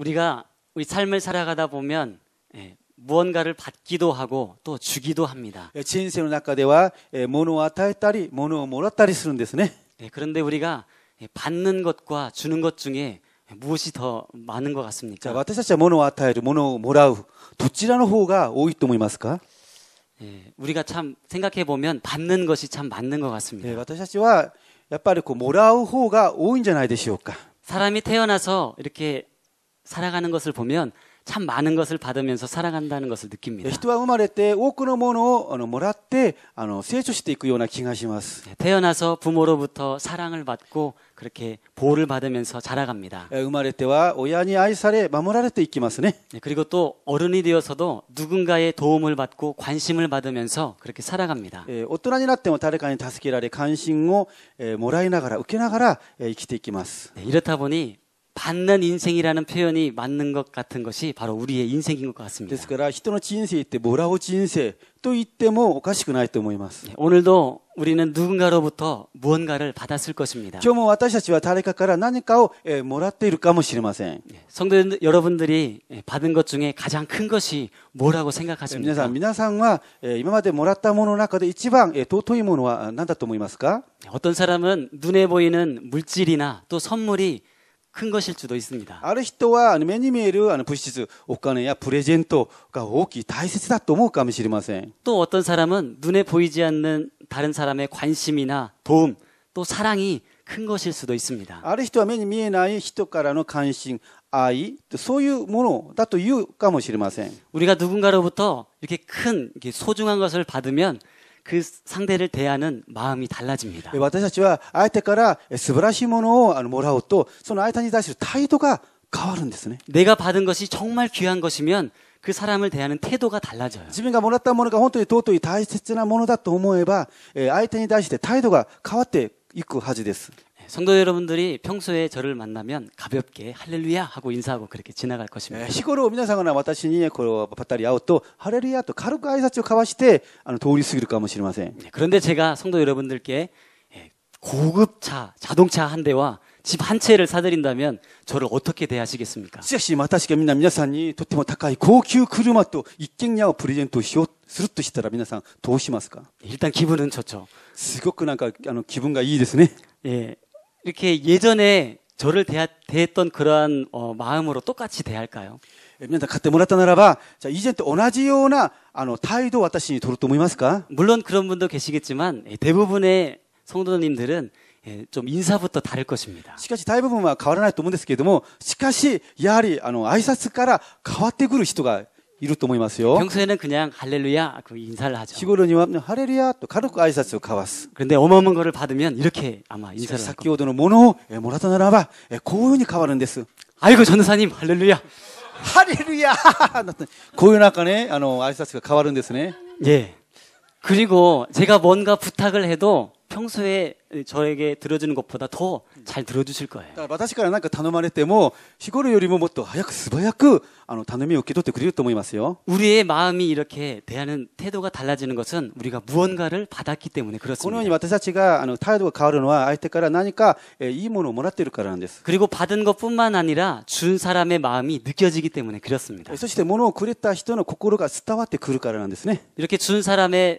우리가 우리 삶을 살아가다 보면 예, 무언가를 받기도 하고 또 주기도 합니다. 人生の中では物を与えたり物をもらったりするんですね. 예, 예, 예, 그런데 우리가 예, 받는 것과 주는 것 중에 무엇이 더 많은 것 같습니까? 私たちは物を与える物をもらうどちらの方が多いと思いますか? 예, 우리가 참 생각해 보면 받는 것이 참 맞는 것 같습니다. 예, 私たちやっぱりこうもらう方が多いんじゃないでしょうか 사람이 태어나서 이렇게 살아가는 것을 보면 참 많은 것을 받으면서 살아간다는 것을 느낍니다. 人は生まれて多くのものをもらって成長していくような気がします. 네, 그 네, 태어나서 부모로부터 사랑을 받고 그렇게 보호를 받으면서 자라갑니다. 生まれては親に愛され守られていきますね. 네, 그리고 또 어른이 되어서도 누군가의 도움을 받고 관심을 받으면서 그렇게 살아갑니다. 大人になっても誰かに助けられ関心をもらいながら受けながら生きていきます. 뭐 이렇다 보니 받는 인생이라는 표현이 맞는 것 같은 것이 바로 우리의 인생인 것 같습니다. ですか人の人生ってもらう人生と言ってもおかしくないと思います 뭐 뭐 네, 오늘도 우리는 누군가로부터 무언가를 받았을 것입니다. 今日も私たちは誰かから何かをもらっているかもしれません. 뭐 네, 성도 여러분들이 네, 받은 것 중에 가장 큰 것이 뭐라고 생각하십니까? 皆さん皆さんは今までもらったものの中で一番尊いものは何だと思いますか? 어떤 사람은 눈에 보이는 물질이나 또 선물이 큰 것일 수도 있습니다. ある人はあの目に見えるあの物質、お金やプレゼントが大きい、大切だと思うかもしれません。또 어떤 사람은 눈에 보이지 않는 다른 사람의 관심이나 도움, 또 사랑이 큰 것일 수도 있습니다. ある人は目に見えない人からの関心、愛、そういうものだと言うかもしれません。 우리가 누군가로부터 이렇게 큰 이렇게 소중한 것을 받으면 그 상대를 대하는 마음이 달라집니다. 私たちは相手から素晴らしいものをもらうとその相手に対する態度が変わるんですね 내가 받은 것이 정말 귀한 것이면 그 사람을 대하는 태도가 달라져요. 自分がもらったものが本当に尊い大切なものだと思えば相手に対して態度が変わっていくはずです 성도 여러분들이 평소에 저를 만나면 가볍게 할렐루야 하고 인사하고 그렇게 지나갈 것입니다. 日頃皆さんがまた死にへこうばったり会うと晴れるやと軽く挨拶を交わしてあの通り過ぎるかもしれません 그런데 제가 성도 여러분들께 고급차 자동차 한 대와 집 한 채를 사드린다면 저를 어떻게 대하시겠습니까? しかし私がみんな皆さんにとっても高い高級車と一軒家をプレゼントしようするとしたら皆さんどうしますか? 일단 기분은 좋죠. すごくなんかあの気分がいいですね。 예, 이렇게 예전에 저를 대하, 대했던 그러한 어, 마음으로 똑같이 대할까요? 皆さん買ってもらったならばじゃあ以前と同じようなあの態度を私に取ると思いますか 물론 그런 분도 계시겠지만 대부분의 성도님들은 좀 인사부터 다를 것입니다. しかし大部分は変わらないと思うんですけれどもしかしやはりあの挨拶から変わってくる人が 이ると思います요 평소에는 그냥 할렐루야 그 인사를 하죠. 시골은요, 할렐루야 또 가르고 아이사스 가와스. 그런데 어마어마한 거를 받으면 이렇게 아마 인사를 할 겁니다. 사키오도는 뭐노? 에 예, 모라타나라바. 에 예, 고연히 가와는데스. 아이고 전사님 할렐루야. 할렐루야. 고연학간에 아노 아이사스가 가와는데스네. 예. 그리고 제가 뭔가 부탁을 해도 평소에 저에게 들어주는 것보다 더 잘 들어주실 거예요. 私からなんか頼まれても日頃よりももっと早く素早くあの頼みを受け取ってくれると思いますよ. 우리의 마음이 이렇게 대하는 태도가 달라지는 것은 우리가 무언가를 받았기 때문에 그렇습니다. このように私たちがあの態度が変わるのは相手から何かいいものをもらっているからなんです. 그리고 받은 것뿐만 아니라 준 사람의 마음이 느껴지기 때문에 그렇습니다. そして物をくれた人の心が伝わってくるからなんですね. 이렇게 준 사람의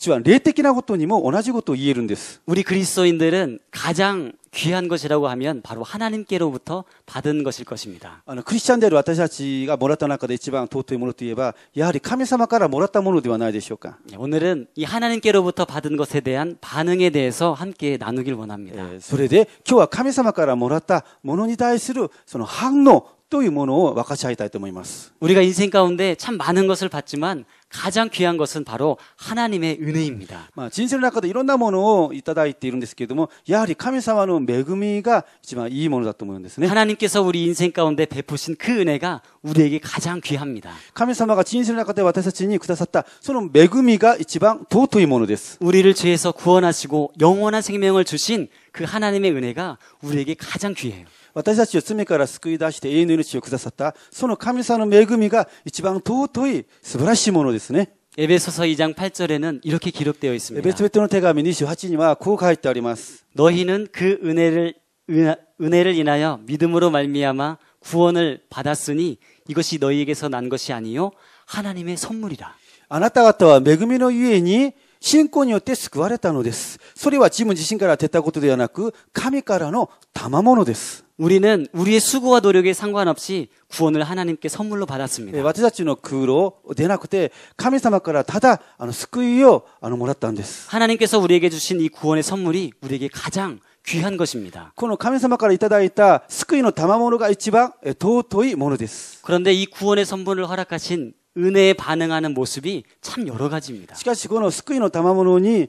実は霊的なことにも同じことを言えるんです。 우리 그리스도인들은 가장 귀한 것이라고 하면 바로 하나님께로부터 받은 것일 것입니다. クリスチャンである私たちがもらった中で一番尊いものといえば、やはり神様からもらったものではないでしょうか。 오늘은 이 하나님께로부터 받은 것에 대한 반응에 대해서 함께 나누길 원합니다. それで今日は神様からもらったものに対するその反応というものを分かち合いたいと思います。 우리가 인생 가운데 참 많은 것을 받지만 가장 귀한 것은 바로 하나님의 은혜입니다. 人生の中でいろんなものをいただいているんですけどもやはり神様の恵みが一番いいものだと思うんですね 하나님께서 우리 인생 가운데 베푸신 그 은혜가 우리에게 가장 귀합니다. 神様が人生の中で私たちにくださったその恵みが一番尊いものです 우리를 죄에서 구원하시고 영원한 생명을 주신 그 하나님의 은혜가 우리에게 가장 귀해요. 私たちを罪から救い出して永遠の命をくださった、その神様の恵みが一番尊い素晴らしいものですね。エベソソ2장8절에는이렇게기록되어있습니다エベソベトの手紙28にはこう書いてあります。너희는그은혜를은혜를인하여믿음으로말미암아구원을받았으니이것이너희에게서난것이아니요하나님의선물이라あなた方は恵みのゆえに信仰によって救われたのです。それは自分自身から出たことではなく、神からの賜物です。 우리는 우리의 수고와 노력에 상관없이 구원을 하나님께 선물로 받았습니다. 네, 예, 私たちの苦労でなくて神様からただあの救いをあのもらったんです 하나님께서 우리에게 주신 이 구원의 선물이 우리에게 가장 귀한 것입니다. この神様からいただいた救いの賜物が一番尊いものです. 예, 그런데 이 구원의 선물을 허락하신 은혜에 반응하는 모습이 참 여러 가지입니다. しかしこの救いの賜物に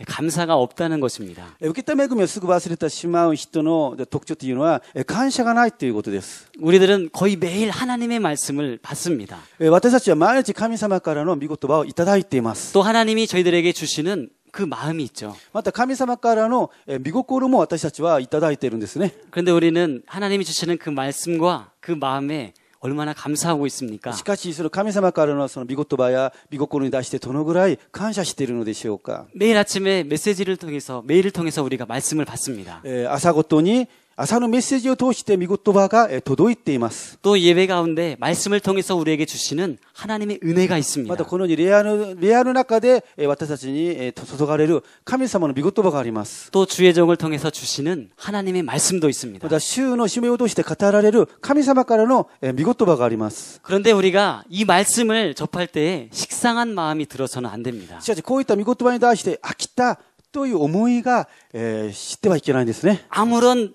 예, 감사가 없다는 것입니다.受けた恵みをすぐ忘れてしまう人の特徴というのは感謝がないということです。우리들은거의매일하나님의말씀을받습니 다. 私たちは毎日神様からの御言葉をいただいています。또하나님이저희들에게주시는그 마음이 있죠. 맞다. 하나からの 미고코로모 私たちはいただいているんですね. 그런데 우리는 하나님이 주시는 그 말씀과 그 마음에 얼마나 감사하고 있습니까? しかしその神様からのその見言葉や見心に対してどのぐらい感謝しているのでしょうか? 매일 아침에 메시지를 통해서 메일을 통해서 우리가 말씀을 받습니다. 에, 예, 아사ごとに 朝のメッセージを通して御言葉が届いています。또 예배 가운데 말씀을 통해서 우리에게 주시는 하나님의 은혜가 있습니다. 맞다. このレアのレアの中で私たちに注がれる神様の御言葉があります.또 주의 정을 통해서 주시는 하나님의 말씀도 있습니다. 맞다. 주의 심을 通して語られる神様からの御言葉があります. 그런데 우리가 이 말씀을 접할 때에 식상한 마음이 들어서는 안 됩니다. しかしこういった御言葉に対して飽きたという思いが、えー、知ってはいけないんですね。아무런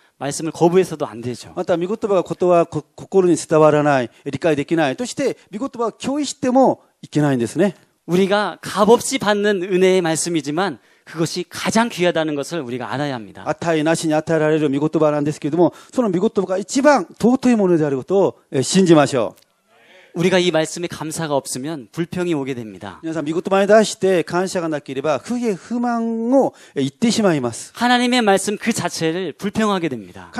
말씀을 거부해서도 안 되죠. 맞다. 미국도가 곧도와 곧고르니 스타바라나이 리까이 됐기나이. 또시대 미국도가 교회 시대모 있기나이ですね. 우리가 값없이 받는 은혜의 말씀이지만 그것이 가장 귀하다는 것을 우리가 알아야 합니다. 아타이 나시 아타라레로 미국도바란데스けども,その미국도가 가장 도토이 모노데あることを信じま 우리가 이 말씀에 감사가 없으면 불평이 오게 됩니다. 하나님의 말씀 그 자체를 불평하게 됩니다.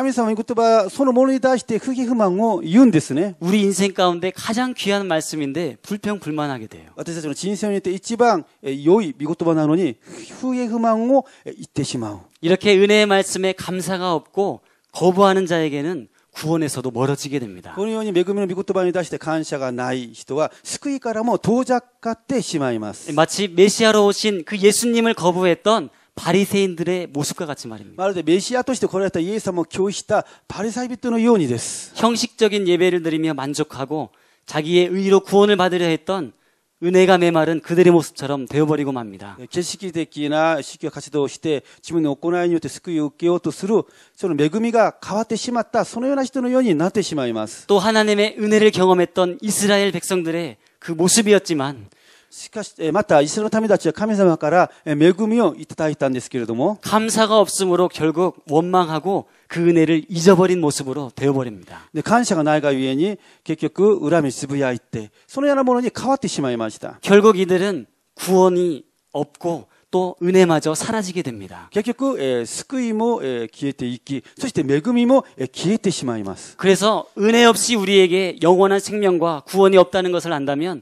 우리 인생 가운데 가장 귀한 말씀인데 불평 불만하게 돼요. 私たちの人生において一番良い御言葉なのに후회희망を言ってしま 이렇게 은혜의 말씀에 감사가 없고 거부하는 자에게는 구원에서도 멀어지게 됩니다. このように恵みの御言葉に対して感謝がない人は救いからも遠ざかってしまいます. 네, 마치 메시아로 오신 그 예수님을 거부했던 바리새인들의 모습과 같이 말입니다. 말하자 메시아として 来られた 예수様を 拒否し 바리새인人のようにです. 형식적인 예배를 드리며 만족하고 자기의 의로 구원을 받으려 했던 은혜가 메마른 그들의 모습처럼 되어버리고 맙니다. 景色的な宗教活動をして自分の行いによって救いを受けようとするその恵みが変わってしまったそのような人のようになってしまいます。또 하나님의 은혜를 경험했던 이스라엘 백성들의 그 모습이었지만 しかしまたイスラエルの民たちは神様から恵みをいただいたんですけれども감사가없으므로결국원망하고그은혜를잊어버린모습으로되어버립니 다. 感謝がないがゆえに、結局、恨みつぶやいて、そのようなものに変わってしまいました.결국이들은구원이없고또 은혜마저 사라지게 됩니다. 결국 스쿠이모 기에테이기, そして恵みも消えてしまいます. 그래서 은혜 없이 우리에게 영원한 생명과 구원이 없다는 것을 안다면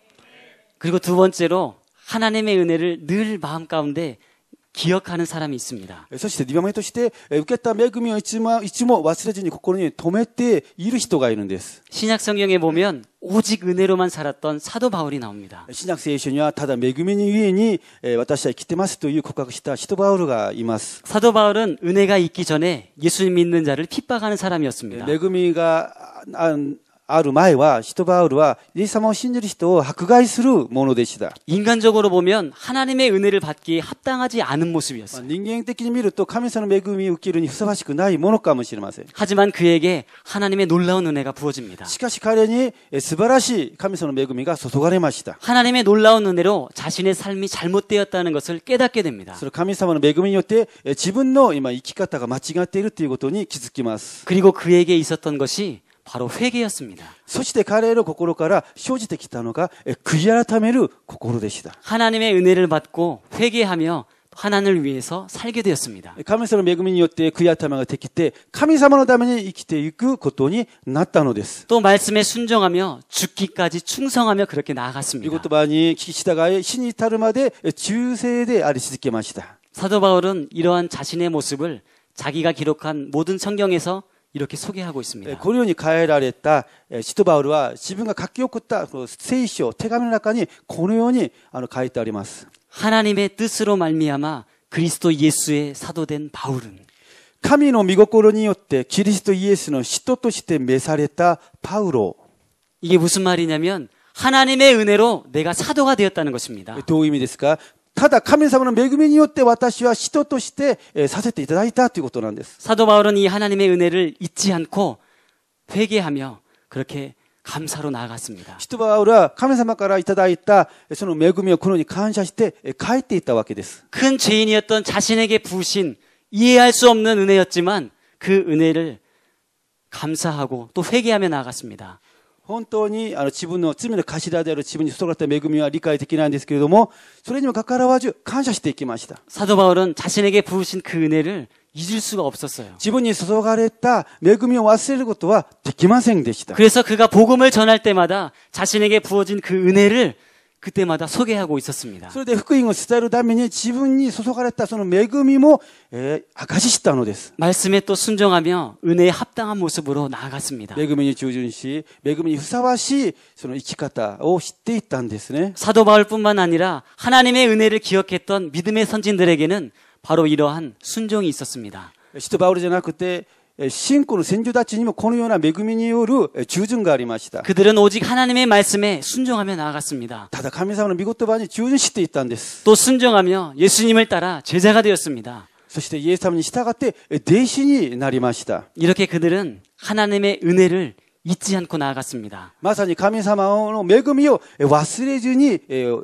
그리고 두 번째로 하나님의 은혜를 늘 마음 가운데 기억하는 사람이 있습니다. そして2番目として受けた恵みをいつも忘れずに心に留めている人がいるんです 뭐, 신약 성경에 보면 오직 은혜로만 살았던 사도 바울이 나옵니다. 신약 성경에ただ恵みにゆに私は生きてますという告白した사도 바울이 います. 사도 바울은 은혜가 있기 전에 예수 믿는 자를 핍박하는 사람이었습니다. 恵みが 네, ある前は人バウルはイエス様を信じる人を迫害するものでした。인간적으로보면하나님의은혜를받기에합당하지않은모습이었어 요. 인간的に見ると神様の恵みを受けるにふさわしくないものかもしれません.하지만그에게하나님의놀라운은혜가부어집니 다. しかし彼に素晴らしい神様の恵みが注がれました.하나님의놀라운은혜로자신의삶이잘못되었다는것을깨닫게됩니 다. それ神様の恵みによって自分の今生き方が間違っているということに気づきます.그리고그에게있었던것이 바로 회개였습니다. そして彼らの心から生じてきたのが悔い改める心でした. 하나님의 은혜를 받고 회개하며 하나님을 위해서 살게 되었습니다. 하나님の恵みによって悔い改めができて神様のために生きていくことになったのです.또 말씀에 순종하며 죽기까지 충성하며 그렇게 나아갔습니다. 이것도 많이 기시다가 신이 이르마대 중세에 아리続けました. 사도 바울은 이러한 자신의 모습을 자기가 기록한 모든 성경에서 이렇게 소개하고 있습니다. 예, 고려니 가해라랬다 시토 바울은 자신과 갖기였다 세이쇼 태가미나까니 고려니 가했다ありま 하나님의 뜻으로 말미암아 그리스도 예수의 사도된 바울은 神の御心によってキリストイエスの使徒として召されたパウロ 이게 무슨 말이냐면 하나님의 은혜로 내가 사도가 되었다는 것입니다. 예, 도움이ですか? ただ神様の恵みによって私は人としてさせていただいたということなんです。사도바울은이하나님의은혜를잊지않고회개하며그렇게감사로나아갔습니 다. 사도바울은神様からいただいたその恵みをこのに感謝して帰っていったわけです.큰죄인이었던자신에게부신이해할수없는은혜였지만그은혜를감사하고또회개하며나아갔습니다. 本当にあの自分の罪の頭である自分に注がれた恵みは理解できないんですけれども、それにもかかわらず感謝していきました。사도바울은자신에게부으신그은혜를 잊을 수가 없었어요. 지분이 소속하랬다. 매금이 왔을 것도와 되기만생 되시다. 그래서 그가 복음을 전할 때마다 자신에게 부어진 그 은혜를 그때마다 소개하고 있었습니다. それで福音を伝えるために自分に注がれたその恵みも明かししたのです. 뭐, 말씀에 또 순종하며 은혜에 합당한 모습으로 나아갔습니다. 매금이 주준시, 매금이 후사와시, その生き方を知っていったんです 사도 바울뿐만 아니라 하나님의 은혜를 기억했던 믿음의 선진들에게는 바로 이러한 순종이 있었습니다. 시도 바울이じゃなく 예, 신仰の先住たちにも코のような恵みによる従順がありまし그들은오직하나님의말씀에순종하며나아갔습니 예, 다。 다다 だ神様の御言葉に従順していったん데스또순종하며예수님을따라제자가되었습니 다。 そしてイエス이시従가때 대신이 나りま시다이렇게그들은하나님의은혜를 잊지 않고 나아갔습니다. 마사니 감사마오의 매금이요, 예, 와스레즈니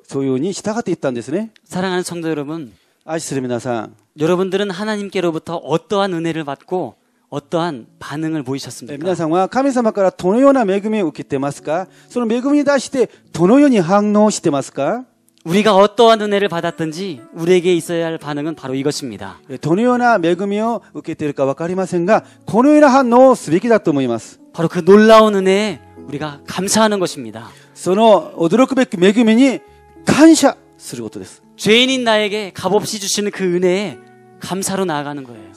소유니 시っ가때있たんですね 사랑하는 성도 여러분, 아시스르미나사 여러분들은 하나님께로부터 어떠한 은혜를 받고 어떠한 반응을 보이셨습니까? 皆様は神様からどのような恵みを受けてますか?その恵みに対してどのように反応してますか? 우리가 어떠한 은혜를 받았든지 우리에게 있어야 할 반응은 바로 이것입니다. どのような恵みを受けているかわかりませんが、このような反応をすべきだと思います. 바로 그 놀라운 은혜에 우리가 감사하는 것입니다. その驚くべき恵みに感謝することです. 죄인인 나에게 값없이 주시는 그 은혜에 감사로 나아가는 거예요.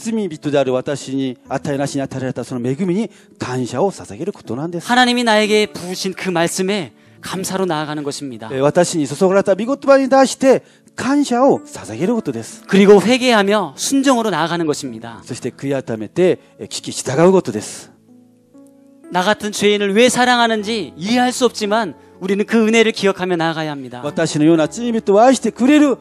罪人である私に与えなしに与えられたその恵みに感謝を捧げることなんです。하나님이나에게부으신그말씀에감사로나아가는것입니 다. 私に注がれた御言葉に対して感謝を捧げることです。그리고회개하며순종으로나아가는것입니 다. そして悔い改めて聞き従うことです。나 같은 죄인을 왜 사랑하는지 이해할 수 없지만 우리는 그 은혜를 기억하며 나아가야 합니다. 私のような罪人を愛してくれる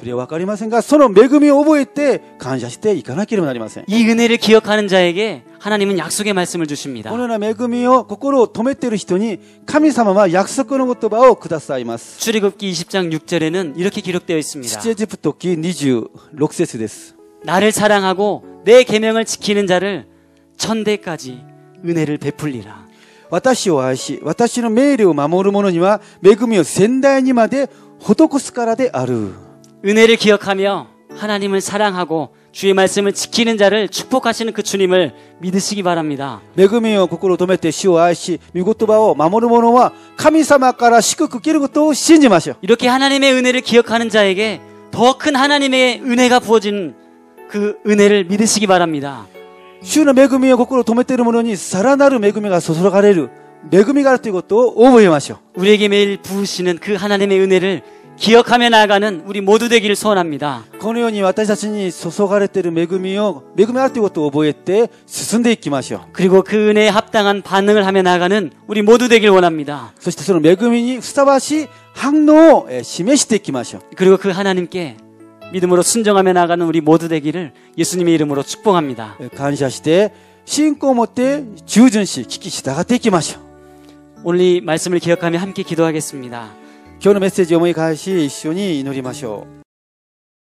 それはわかりませんが、その恵みを覚えて感謝していかなければなりません。이 은혜를 기억하는 자에게 하나님은 약속의 말씀을 주십니다. このような恵みを心を止めている人に神様は約束の言葉をくださいます。 출애굽기 20장 6절에는 이렇게 기록되어 있습니다. 7節記26節です。 나를 사랑하고 내 계명을 지키는 자를 천대까지 은혜를 베풀리라. 私を愛し、私の命令を守る者には恵みを先代にまで施すからである。 은혜를 기억하며 하나님을 사랑하고 주의 말씀을 지키는 자를 축복하시는 그 주님을 믿으시기 바랍니다. 恵みを心を止めて主を愛し御言葉を守る者は神様から祝福受けることを信じましょう 이렇게 하나님의 은혜를 기억하는 자에게 더 큰 하나님의 은혜가 부어진 그 은혜를 믿으시기 바랍니다. 主の恵みを心を止めている者にさらなる恵みが注がれる恵みがあるということを覚えましょう。 우리에게 매일 부으시는 그 하나님의 은혜를 기억하며 나아가는 우리 모두 되기를 소원합니다. このように私たちに注がれている恵みを恵みあるということを覚えて進んでいきましょう. 그리고 그 은혜에 합당한 반응을 하며 나아가는 우리 모두 되길 원합니다. そしてその恵みにふさわしい反応を示していきましょう. 그리고 그 하나님께 믿음으로 순종하며 나아가는 우리 모두 되기를 예수님의 이름으로 축복합니다. 감사して 신고を持 주전시 順し 시다가 되ていきましょう 오늘 이 말씀을 기억하며 함께 기도하겠습니다. 今日のメッセージを思い返し一緒に祈りましょう